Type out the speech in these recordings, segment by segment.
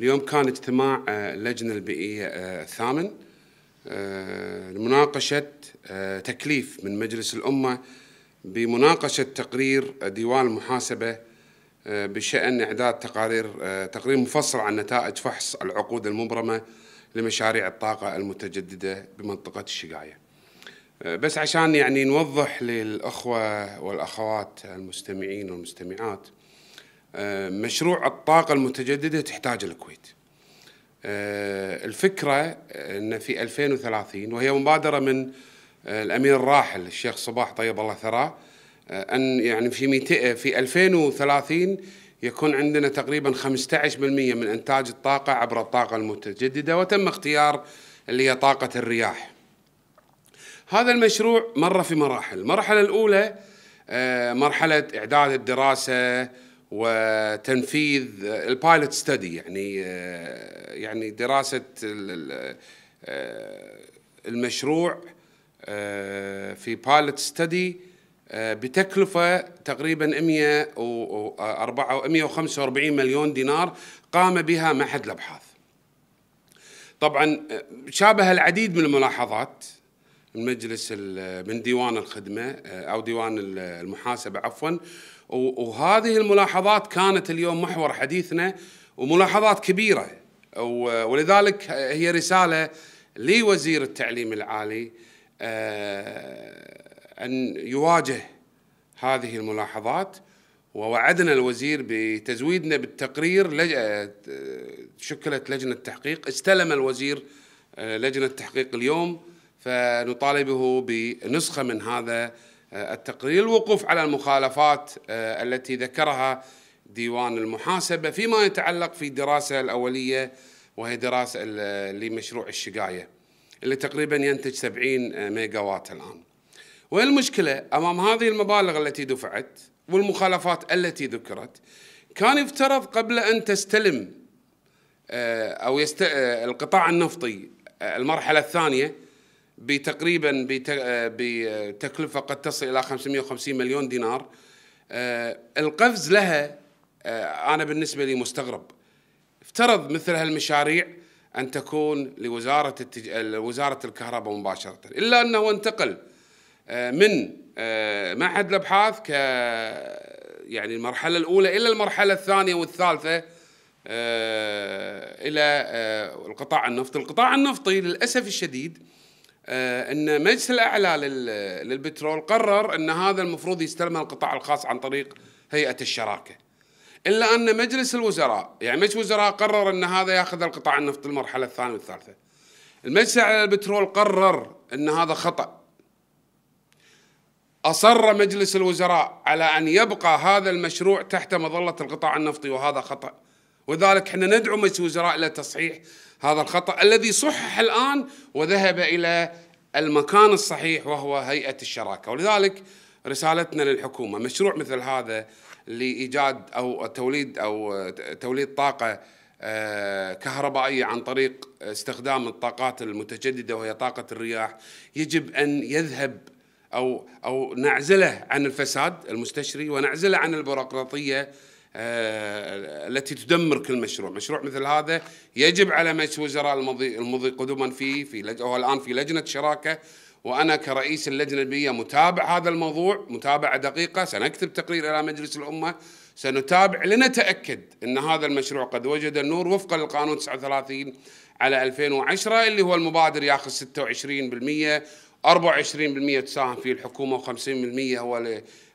اليوم كان اجتماع اللجنة آه، البيئية الثامن آه، آه، لمناقشة تكليف من مجلس الأمة بمناقشة تقرير ديوان المحاسبة بشأن إعداد تقارير تقرير مفصل عن نتائج فحص العقود المبرمة لمشاريع الطاقة المتجددة بمنطقة الشقاية بس عشان يعني نوضح للأخوة والأخوات المستمعين والمستمعات آه، مشروع الطاقة المتجددة تحتاج الكويت آه، الفكرة أن في 2030 وهي مبادرة من آه، الأمير الراحل الشيخ صباح طيب الله ثراه أن يعني في في 2030 يكون عندنا تقريبا 15% من إنتاج الطاقة عبر الطاقة المتجددة وتم اختيار اللي هي طاقة الرياح هذا المشروع مر في مراحل المرحلة الأولى مرحلة إعداد الدراسة وتنفيذ آه، البايلوت ستدي يعني آه، يعني دراسه آه، المشروع في بايلوت ستدي بتكلفة تقريبا 104 145 مليون دينار قام بها معهد الأبحاث طبعا شابه العديد من الملاحظات المجلس من ديوان الخدمه آه، او ديوان المحاسبه عفوا وهذه الملاحظات كانت اليوم محور حديثنا وملاحظات كبيره ولذلك هي رساله لوزير التعليم العالي آه، ان يواجه هذه الملاحظات ووعدنا الوزير بتزويدنا بالتقرير آه، شكلت لجنه تحقيق استلم الوزير لجنه تحقيق اليوم فنطالبه بنسخة من هذا آه، التقرير الوقوف على المخالفات آه، التي ذكرها ديوان المحاسبة فيما يتعلق في الدراسة الأولية وهي دراسة لمشروع الشقاية اللي تقريبا ينتج 70 آه، وات الآن وين المشكلة أمام هذه المبالغ التي دفعت والمخالفات التي ذكرت كان يفترض قبل أن تستلم أو يست... القطاع النفطي المرحلة الثانية بتقريبا آه، بتكلفة قد تصل إلى 550 مليون دينار آه، القفز لها آه، أنا بالنسبة لي مستغرب افترض مثل هالمشاريع أن تكون لوزارة التج... وزارة الكهرباء مباشرة إلا أنه انتقل من معهد الأبحاث ك يعني المرحلة الأولى إلى المرحلة الثانية والثالثة إلى القطاع النفطي القطاع النفطي للأسف الشديد آه، ان مجلس الاعلى للبترول قرر ان هذا المفروض يستلمه القطاع الخاص عن طريق هيئه الشراكه. الا ان مجلس الوزراء، يعني مجلس الوزراء قرر ان هذا ياخذ القطاع النفط المرحله الثانيه والثالثه. المجلس الاعلى للبترول قرر ان هذا خطا. اصر مجلس الوزراء على ان يبقى هذا المشروع تحت مظله القطاع النفطي وهذا خطأ. وذلك احنا ندعو مجلس الوزراء الى تصحيح هذا الخطا الذي صحح الان وذهب الى المكان الصحيح وهو هيئه الشراكه ولذلك رسالتنا للحكومه مشروع مثل هذا لايجاد او توليد او توليد طاقه آه، كهربائيه عن طريق استخدام الطاقات المتجدده وهي طاقه الرياح يجب ان يذهب او او نعزله عن الفساد المستشري ونعزله عن البيروقراطيه آه، التي تدمر كل مشروع مشروع مثل هذا يجب على مجلس الوزراء المضي, المضي قدما فيه في لج... هو الآن في لجنة شراكة وأنا كرئيس اللجنة البيئية متابع هذا الموضوع متابعة دقيقة سنكتب تقرير إلى مجلس الأمة سنتابع لنتأكد أن هذا المشروع قد وجد النور وفقا للقانون 39 على 2010 اللي هو المبادر ياخذ 26% 24% تساهم فيه الحكومة و50% هو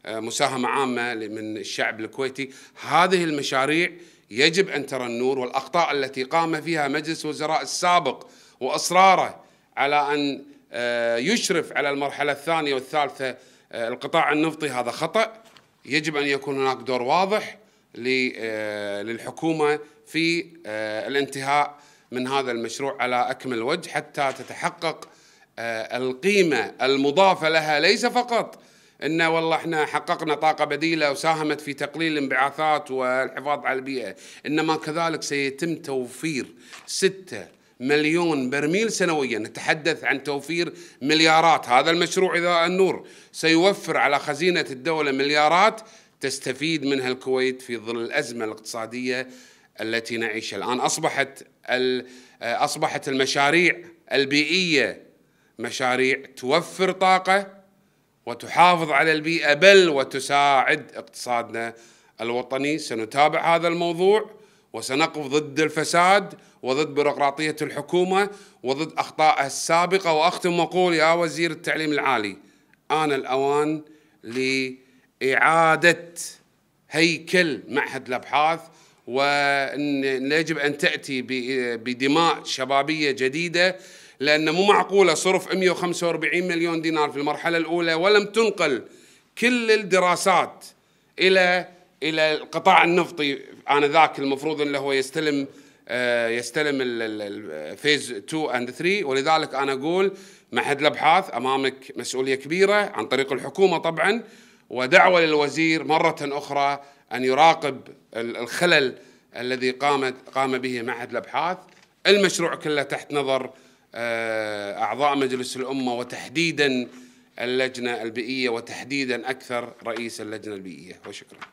آه، مساهمة عامة من الشعب الكويتي هذه المشاريع يجب أن ترى النور والأخطاء التي قام فيها مجلس وزراء السابق وإصراره على أن آه، يشرف على المرحلة الثانية والثالثة آه، القطاع النفطي هذا خطأ يجب أن يكون هناك دور واضح للحكومة في الانتهاء من هذا المشروع على أكمل وجه حتى تتحقق القيمة المضافة لها ليس فقط ان والله احنا حققنا طاقه بديله وساهمت في تقليل الانبعاثات والحفاظ على البيئه، انما كذلك سيتم توفير 6 مليون برميل سنويا، نتحدث عن توفير مليارات، هذا المشروع اذا النور سيوفر على خزينه الدوله مليارات تستفيد منها الكويت في ظل الازمه الاقتصاديه التي نعيشها الان، اصبحت اصبحت المشاريع البيئيه مشاريع توفر طاقه وتحافظ على البيئة بل وتساعد اقتصادنا الوطني سنتابع هذا الموضوع وسنقف ضد الفساد وضد بيروقراطية الحكومة وضد أخطائها السابقة وأختم وأقول يا وزير التعليم العالي آن الأوان لإعادة هيكل معهد الأبحاث ويجب أن تأتي بدماء شبابية جديدة لأن مو معقولة صرف 145 مليون دينار في المرحلة الأولى ولم تنقل كل الدراسات إلى إلى القطاع النفطي آنذاك المفروض أنه هو يستلم آه، يستلم الفيز 2 اند 3 ولذلك انا اقول معهد الابحاث امامك مسؤوليه كبيره عن طريق الحكومه طبعا ودعوه للوزير مره اخرى ان يراقب الخلل الذي قامت قام به معهد الابحاث المشروع كله تحت نظر آه، أعضاء مجلس الأمة وتحديدا اللجنة البيئية وتحديدا أكثر رئيس اللجنة البيئية وشكرا